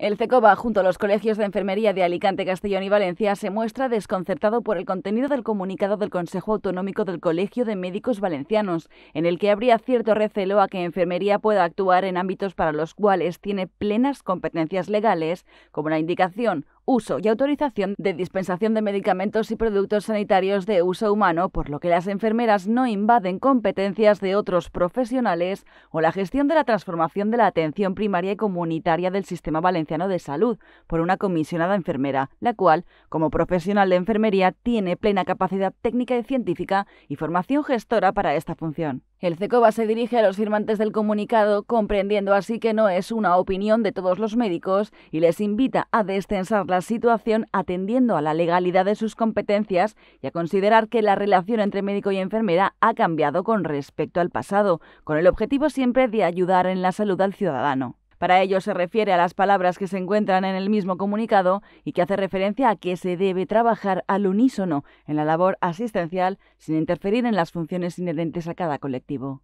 El CECOBA, junto a los colegios de enfermería de Alicante, Castellón y Valencia, se muestra desconcertado por el contenido del comunicado del Consejo Autonómico del Colegio de Médicos Valencianos, en el que habría cierto recelo a que enfermería pueda actuar en ámbitos para los cuales tiene plenas competencias legales, como la indicación uso y autorización de dispensación de medicamentos y productos sanitarios de uso humano, por lo que las enfermeras no invaden competencias de otros profesionales, o la gestión de la transformación de la atención primaria y comunitaria del sistema valenciano de salud por una comisionada enfermera, la cual, como profesional de enfermería, tiene plena capacidad técnica y científica y formación gestora para esta función. El CECOBA se dirige a los firmantes del comunicado, comprendiendo así que no es una opinión de todos los médicos y les invita a descensar la situación atendiendo a la legalidad de sus competencias y a considerar que la relación entre médico y enfermera ha cambiado con respecto al pasado, con el objetivo siempre de ayudar en la salud al ciudadano. Para ello se refiere a las palabras que se encuentran en el mismo comunicado y que hace referencia a que se debe trabajar al unísono en la labor asistencial sin interferir en las funciones inherentes a cada colectivo.